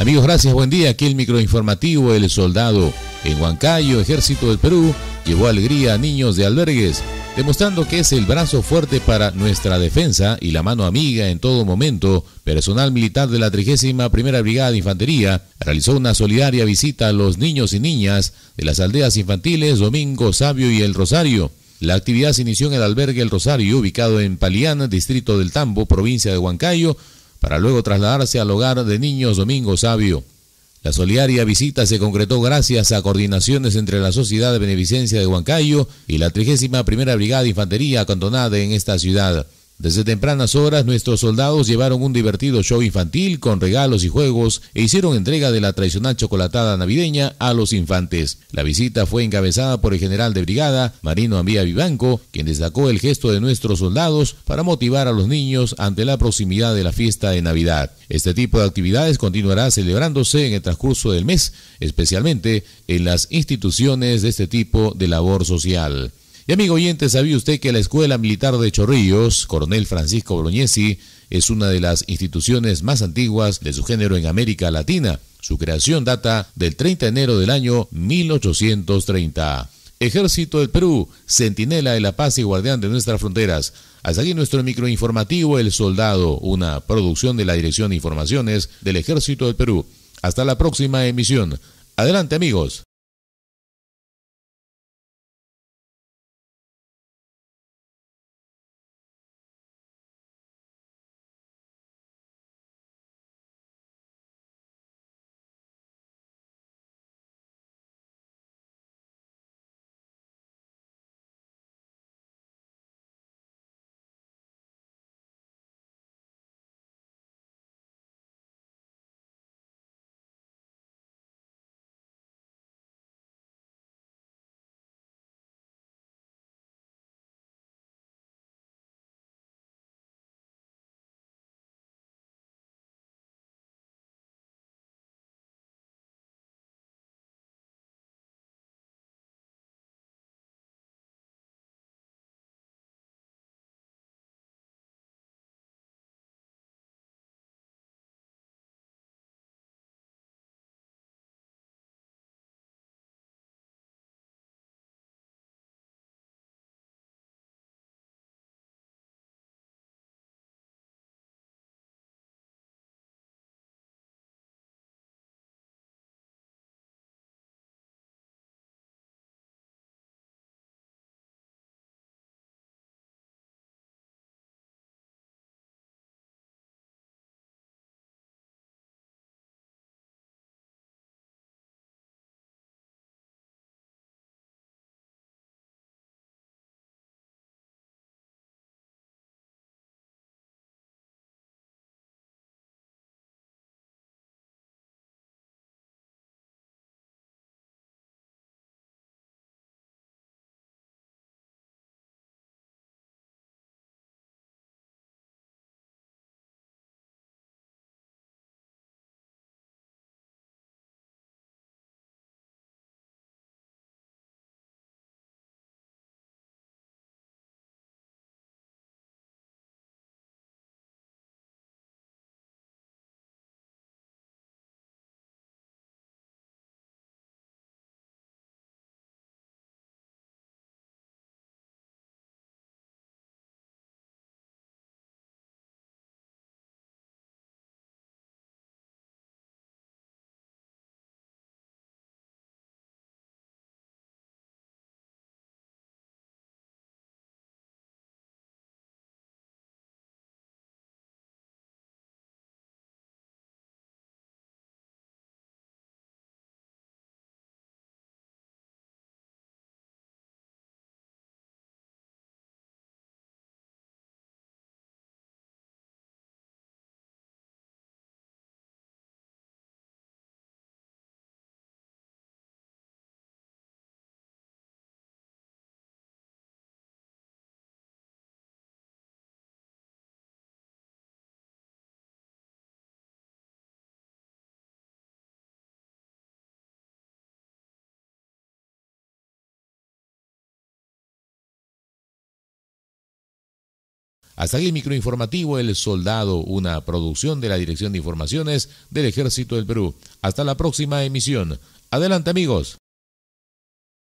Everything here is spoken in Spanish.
Amigos, gracias, buen día. Aquí el microinformativo El Soldado. En Huancayo, Ejército del Perú llevó alegría a niños de albergues, demostrando que es el brazo fuerte para nuestra defensa y la mano amiga en todo momento. Personal militar de la 31 Brigada de Infantería realizó una solidaria visita a los niños y niñas de las aldeas infantiles Domingo Sabio y El Rosario. La actividad se inició en el albergue El Rosario, ubicado en Paliana, distrito del Tambo, provincia de Huancayo, para luego trasladarse al hogar de niños Domingo Sabio. La solidaria visita se concretó gracias a coordinaciones entre la Sociedad de Beneficencia de Huancayo y la 31 Brigada de Infantería acantonada en esta ciudad. Desde tempranas horas nuestros soldados llevaron un divertido show infantil con regalos y juegos e hicieron entrega de la tradicional chocolatada navideña a los infantes. La visita fue encabezada por el general de brigada, Marino Ambía Vivanco, quien destacó el gesto de nuestros soldados para motivar a los niños ante la proximidad de la fiesta de Navidad. Este tipo de actividades continuará celebrándose en el transcurso del mes, especialmente en las instituciones de este tipo de labor social. Y amigo oyente, ¿sabía usted que la Escuela Militar de Chorrillos, Coronel Francisco Broñesi, es una de las instituciones más antiguas de su género en América Latina? Su creación data del 30 de enero del año 1830. Ejército del Perú, centinela de la paz y guardián de nuestras fronteras. Hasta aquí nuestro microinformativo El Soldado, una producción de la Dirección de Informaciones del Ejército del Perú. Hasta la próxima emisión. Adelante amigos. Hasta aquí el microinformativo El Soldado, una producción de la Dirección de Informaciones del Ejército del Perú. Hasta la próxima emisión. Adelante amigos.